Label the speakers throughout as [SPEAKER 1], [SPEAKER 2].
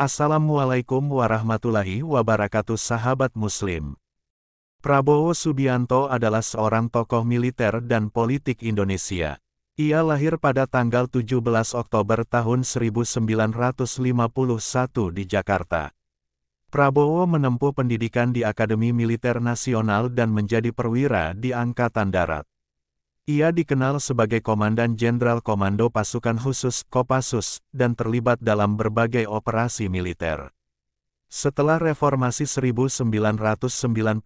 [SPEAKER 1] Assalamualaikum warahmatullahi wabarakatuh sahabat muslim. Prabowo Subianto adalah seorang tokoh militer dan politik Indonesia. Ia lahir pada tanggal 17 Oktober tahun 1951 di Jakarta. Prabowo menempuh pendidikan di Akademi Militer Nasional dan menjadi perwira di Angkatan Darat. Ia dikenal sebagai Komandan Jenderal Komando Pasukan Khusus Kopassus dan terlibat dalam berbagai operasi militer. Setelah reformasi 1998,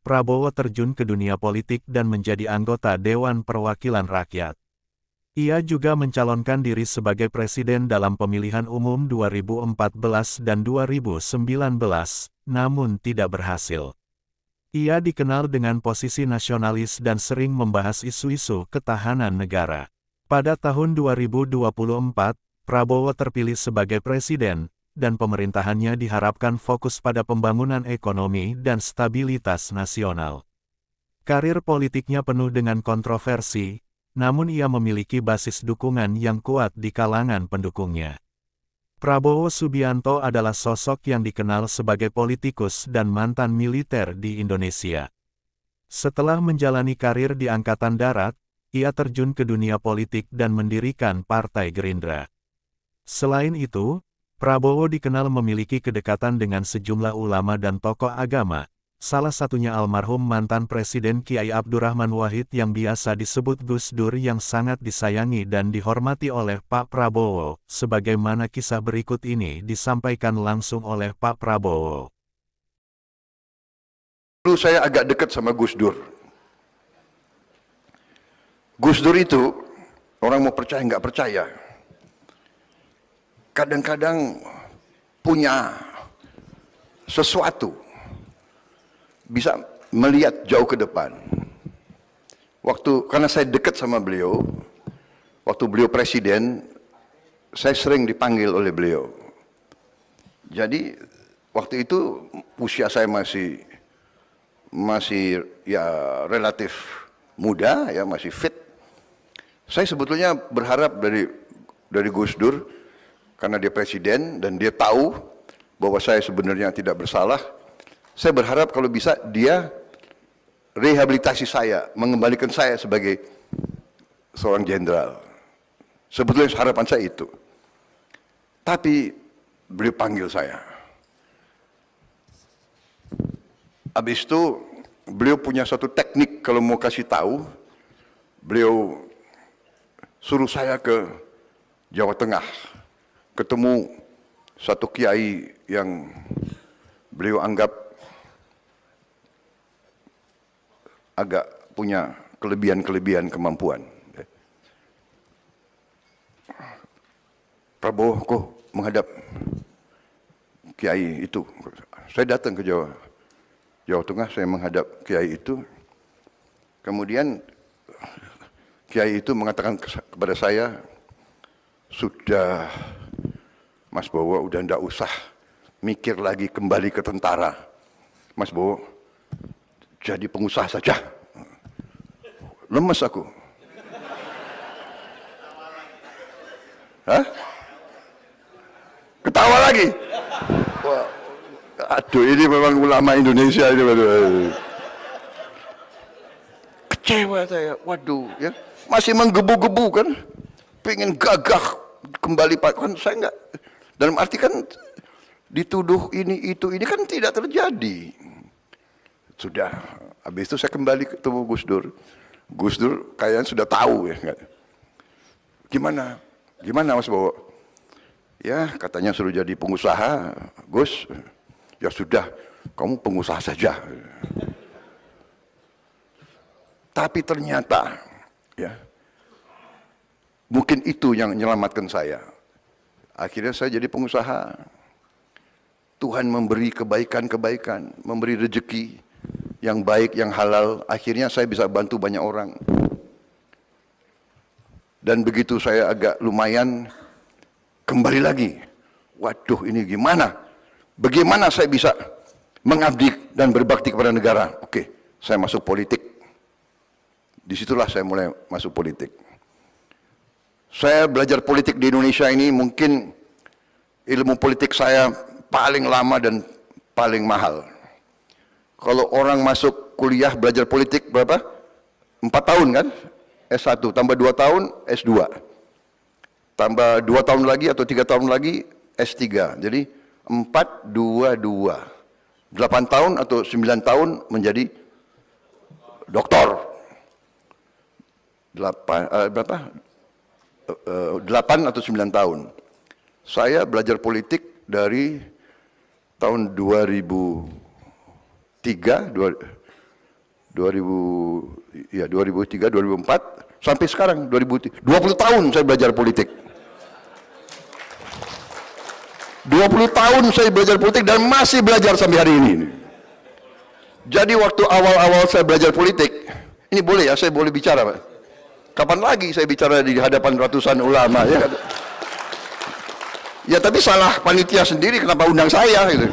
[SPEAKER 1] Prabowo terjun ke dunia politik dan menjadi anggota Dewan Perwakilan Rakyat. Ia juga mencalonkan diri sebagai presiden dalam pemilihan umum 2014 dan 2019, namun tidak berhasil. Ia dikenal dengan posisi nasionalis dan sering membahas isu-isu ketahanan negara. Pada tahun 2024, Prabowo terpilih sebagai presiden, dan pemerintahannya diharapkan fokus pada pembangunan ekonomi dan stabilitas nasional. Karir politiknya penuh dengan kontroversi, namun ia memiliki basis dukungan yang kuat di kalangan pendukungnya. Prabowo Subianto adalah sosok yang dikenal sebagai politikus dan mantan militer di Indonesia. Setelah menjalani karir di Angkatan Darat, ia terjun ke dunia politik dan mendirikan Partai Gerindra. Selain itu, Prabowo dikenal memiliki kedekatan dengan sejumlah ulama dan tokoh agama, Salah satunya almarhum mantan Presiden Kiai Abdurrahman Wahid yang biasa disebut Gus Dur yang sangat disayangi dan dihormati oleh Pak Prabowo, sebagaimana kisah berikut ini disampaikan langsung oleh Pak Prabowo.
[SPEAKER 2] Dulu saya agak dekat sama Gus Dur. Gus Dur itu, orang mau percaya nggak percaya, kadang-kadang punya sesuatu bisa melihat jauh ke depan. Waktu karena saya dekat sama beliau, waktu beliau presiden, saya sering dipanggil oleh beliau. Jadi waktu itu usia saya masih masih ya relatif muda ya masih fit. Saya sebetulnya berharap dari dari Gus Dur karena dia presiden dan dia tahu bahwa saya sebenarnya tidak bersalah saya berharap kalau bisa dia rehabilitasi saya, mengembalikan saya sebagai seorang jenderal. Sebetulnya harapan saya itu. Tapi beliau panggil saya. Habis itu beliau punya satu teknik kalau mau kasih tahu, beliau suruh saya ke Jawa Tengah, ketemu satu kiai yang beliau anggap agak punya kelebihan-kelebihan kemampuan. Prabowo kok menghadap Kiai itu. Saya datang ke Jawa. Jawa Tengah saya menghadap Kiai itu. Kemudian Kiai itu mengatakan kepada saya, sudah Mas Bowo udah ndak usah mikir lagi kembali ke tentara. Mas Bowo, jadi pengusaha saja. Lemes aku. Hah? Ketawa lagi. Wah, aduh ini memang ulama Indonesia ini. Kecewa saya. Waduh, ya. Masih menggebu-gebu kan. Pengen gagah kembali Pak, kan saya enggak. Dalam arti kan dituduh ini itu ini kan tidak terjadi. Sudah, habis itu saya kembali ketemu Gus Dur. Gus Dur kayaknya sudah tahu ya. Gimana? Gimana Mas Bowo? Ya katanya suruh jadi pengusaha, Gus. Ya sudah, kamu pengusaha saja. Tapi ternyata, ya, mungkin itu yang menyelamatkan saya. Akhirnya saya jadi pengusaha. Tuhan memberi kebaikan-kebaikan, memberi rezeki, yang baik, yang halal. Akhirnya saya bisa bantu banyak orang. Dan begitu saya agak lumayan, kembali lagi. Waduh ini gimana? Bagaimana saya bisa mengabdi dan berbakti kepada negara? Oke, saya masuk politik. Disitulah saya mulai masuk politik. Saya belajar politik di Indonesia ini mungkin ilmu politik saya paling lama dan paling mahal. Kalau orang masuk kuliah belajar politik berapa? Empat tahun kan? S1, tambah dua tahun S2. Tambah dua tahun lagi atau tiga tahun lagi S3. Jadi empat, dua, dua. Delapan tahun atau sembilan tahun menjadi doktor. Delapan, uh, berapa? Eh, delapan atau sembilan tahun. Saya belajar politik dari tahun 2000 3 2000 ya 2003 2004 sampai sekarang 2000 20 tahun saya belajar politik. 20 tahun saya belajar politik dan masih belajar sampai hari ini. Jadi waktu awal-awal saya belajar politik, ini boleh ya saya boleh bicara, Pak. Kapan lagi saya bicara di hadapan ratusan ulama ya kan? Ya tapi salah panitia sendiri kenapa undang saya gitu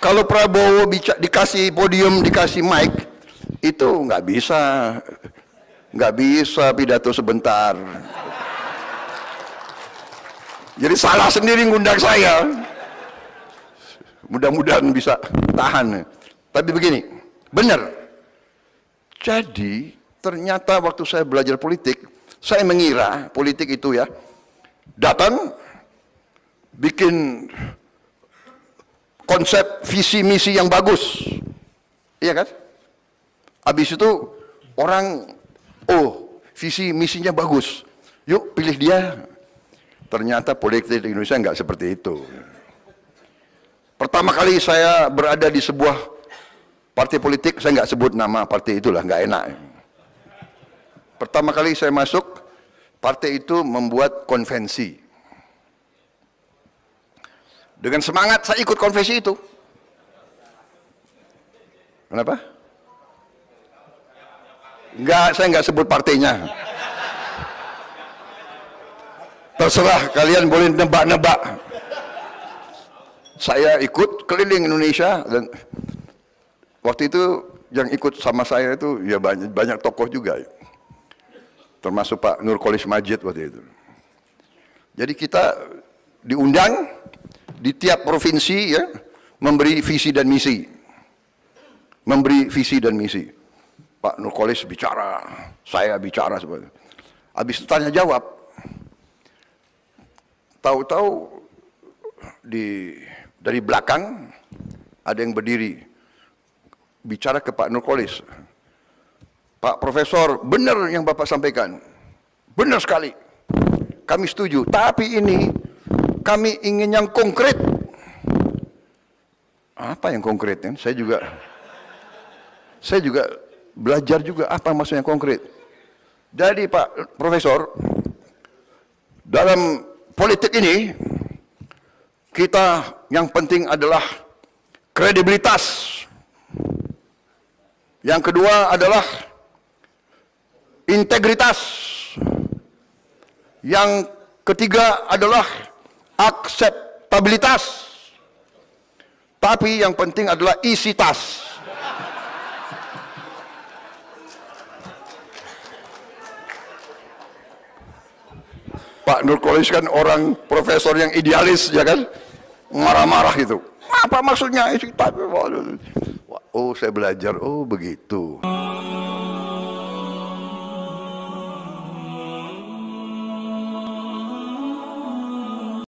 [SPEAKER 2] kalau Prabowo bica, dikasih podium, dikasih mic, itu nggak bisa, nggak bisa pidato sebentar. Jadi salah sendiri ngundang saya. Mudah-mudahan bisa tahan. Tapi begini, benar. Jadi ternyata waktu saya belajar politik, saya mengira politik itu ya, datang, bikin konsep visi misi yang bagus. Iya kan? Habis itu orang oh, visi misinya bagus. Yuk pilih dia. Ternyata politik di Indonesia nggak seperti itu. Pertama kali saya berada di sebuah partai politik, saya nggak sebut nama partai itulah, nggak enak. Pertama kali saya masuk, partai itu membuat konvensi dengan semangat saya ikut konfesi itu. Kenapa? Enggak, saya enggak sebut partainya. Terserah kalian boleh nebak-nebak. Saya ikut keliling Indonesia dan waktu itu yang ikut sama saya itu ya banyak banyak tokoh juga. Termasuk Pak Kolis Majid waktu itu. Jadi kita diundang di tiap provinsi ya memberi visi dan misi. Memberi visi dan misi. Pak Nurkolis bicara, saya bicara seperti Habis tanya jawab. Tahu-tahu di dari belakang ada yang berdiri bicara ke Pak Nurkolis. Pak Profesor, benar yang Bapak sampaikan. Benar sekali. Kami setuju. Tapi ini kami ingin yang konkret. Apa yang konkret? Ya? Saya juga saya juga belajar juga apa maksudnya konkret. Jadi Pak Profesor, dalam politik ini kita yang penting adalah kredibilitas. Yang kedua adalah integritas. Yang ketiga adalah akseptabilitas. Tapi yang penting adalah isi tas. Pak Nurkolis kan orang profesor yang idealis ya kan marah-marah gitu apa maksudnya isi tas oh saya belajar oh begitu